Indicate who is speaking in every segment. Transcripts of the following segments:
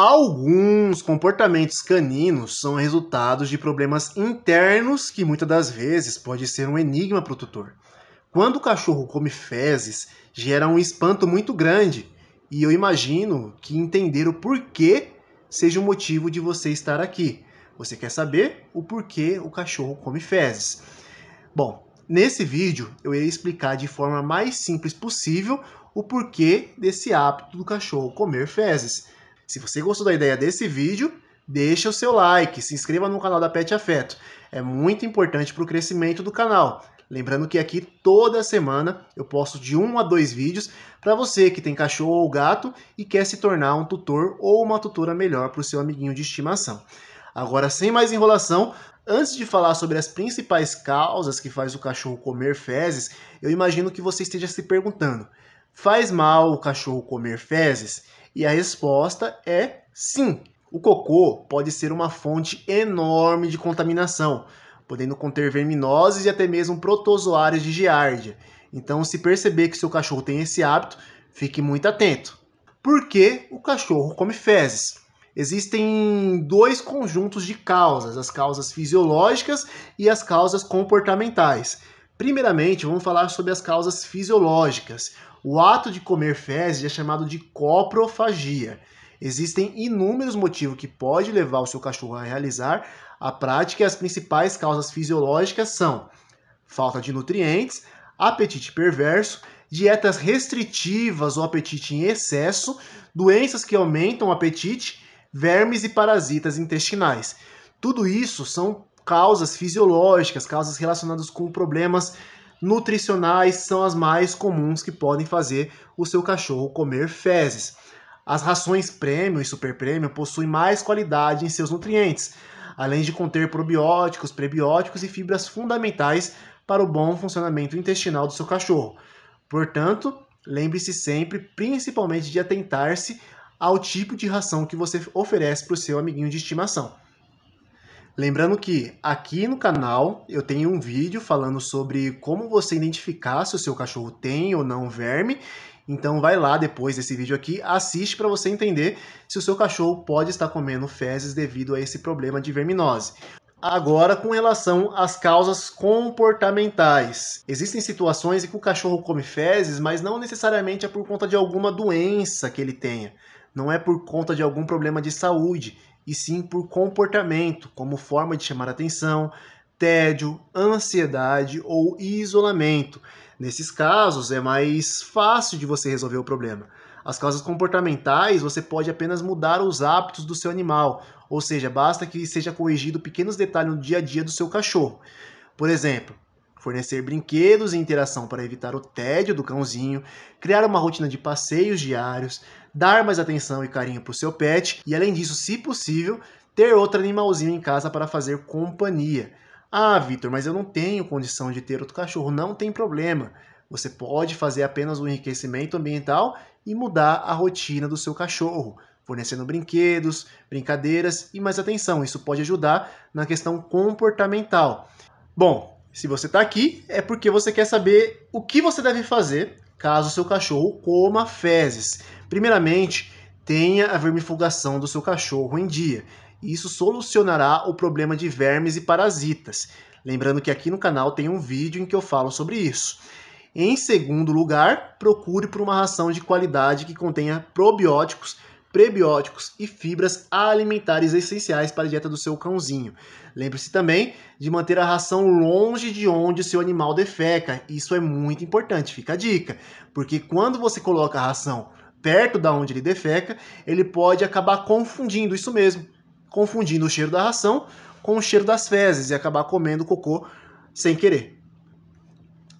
Speaker 1: Alguns comportamentos caninos são resultados de problemas internos que muitas das vezes pode ser um enigma para o tutor. Quando o cachorro come fezes, gera um espanto muito grande, e eu imagino que entender o porquê seja o motivo de você estar aqui. Você quer saber o porquê o cachorro come fezes. Bom, nesse vídeo eu irei explicar de forma mais simples possível o porquê desse hábito do cachorro comer fezes. Se você gostou da ideia desse vídeo, deixa o seu like, se inscreva no canal da Pet Afeto. É muito importante para o crescimento do canal. Lembrando que aqui toda semana eu posto de um a dois vídeos para você que tem cachorro ou gato e quer se tornar um tutor ou uma tutora melhor para o seu amiguinho de estimação. Agora, sem mais enrolação, antes de falar sobre as principais causas que faz o cachorro comer fezes, eu imagino que você esteja se perguntando: faz mal o cachorro comer fezes? E a resposta é sim. O cocô pode ser uma fonte enorme de contaminação, podendo conter verminoses e até mesmo protozoários de giardia. Então, se perceber que seu cachorro tem esse hábito, fique muito atento. Por que o cachorro come fezes? Existem dois conjuntos de causas: as causas fisiológicas e as causas comportamentais. Primeiramente, vamos falar sobre as causas fisiológicas. O ato de comer fezes é chamado de coprofagia. Existem inúmeros motivos que pode levar o seu cachorro a realizar a prática e as principais causas fisiológicas são falta de nutrientes, apetite perverso, dietas restritivas ou apetite em excesso, doenças que aumentam o apetite, vermes e parasitas intestinais. Tudo isso são causas fisiológicas, causas relacionadas com problemas nutricionais são as mais comuns que podem fazer o seu cachorro comer fezes. As rações prêmio e super premium possuem mais qualidade em seus nutrientes, além de conter probióticos, prebióticos e fibras fundamentais para o bom funcionamento intestinal do seu cachorro. Portanto, lembre-se sempre, principalmente, de atentar-se ao tipo de ração que você oferece para o seu amiguinho de estimação. Lembrando que aqui no canal eu tenho um vídeo falando sobre como você identificar se o seu cachorro tem ou não verme. Então vai lá depois desse vídeo aqui, assiste para você entender se o seu cachorro pode estar comendo fezes devido a esse problema de verminose. Agora, com relação às causas comportamentais. Existem situações em que o cachorro come fezes, mas não necessariamente é por conta de alguma doença que ele tenha. Não é por conta de algum problema de saúde e sim por comportamento, como forma de chamar atenção, tédio, ansiedade ou isolamento. Nesses casos, é mais fácil de você resolver o problema. As causas comportamentais, você pode apenas mudar os hábitos do seu animal, ou seja, basta que seja corrigido pequenos detalhes no dia a dia do seu cachorro. Por exemplo, fornecer brinquedos e interação para evitar o tédio do cãozinho, criar uma rotina de passeios diários, dar mais atenção e carinho para o seu pet e, além disso, se possível, ter outro animalzinho em casa para fazer companhia. Ah, Vitor, mas eu não tenho condição de ter outro cachorro. Não tem problema. Você pode fazer apenas o um enriquecimento ambiental e mudar a rotina do seu cachorro, fornecendo brinquedos, brincadeiras e mais atenção. Isso pode ajudar na questão comportamental. Bom, se você está aqui, é porque você quer saber o que você deve fazer caso seu cachorro coma fezes. Primeiramente, tenha a vermifugação do seu cachorro em dia. Isso solucionará o problema de vermes e parasitas. Lembrando que aqui no canal tem um vídeo em que eu falo sobre isso. Em segundo lugar, procure por uma ração de qualidade que contenha probióticos prebióticos e fibras alimentares essenciais para a dieta do seu cãozinho. Lembre-se também de manter a ração longe de onde seu animal defeca. Isso é muito importante, fica a dica, porque quando você coloca a ração perto da onde ele defeca, ele pode acabar confundindo isso mesmo, confundindo o cheiro da ração com o cheiro das fezes e acabar comendo cocô sem querer.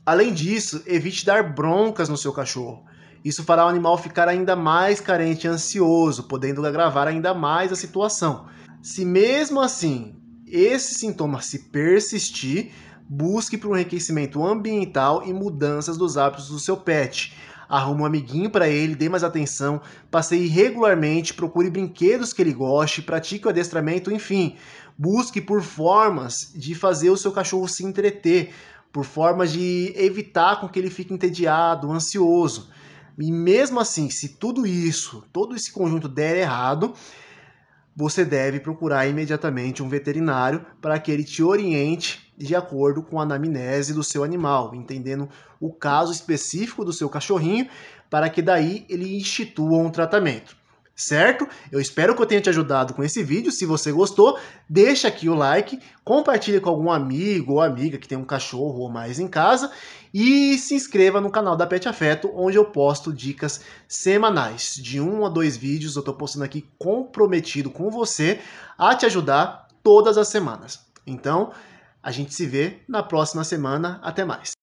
Speaker 1: Além disso, evite dar broncas no seu cachorro. Isso fará o animal ficar ainda mais carente e ansioso, podendo agravar ainda mais a situação. Se mesmo assim esse sintoma se persistir, busque por um enriquecimento ambiental e mudanças dos hábitos do seu pet. Arrume um amiguinho para ele, dê mais atenção, passeie regularmente, procure brinquedos que ele goste, pratique o adestramento, enfim. Busque por formas de fazer o seu cachorro se entreter, por formas de evitar com que ele fique entediado, ansioso. E mesmo assim, se tudo isso, todo esse conjunto der errado, você deve procurar imediatamente um veterinário para que ele te oriente de acordo com a anamnese do seu animal, entendendo o caso específico do seu cachorrinho, para que daí ele institua um tratamento certo? Eu espero que eu tenha te ajudado com esse vídeo. Se você gostou, deixa aqui o like, compartilhe com algum amigo ou amiga que tem um cachorro ou mais em casa e se inscreva no canal da Pet Afeto, onde eu posto dicas semanais de um a dois vídeos. Eu estou postando aqui comprometido com você a te ajudar todas as semanas. Então, a gente se vê na próxima semana. Até mais.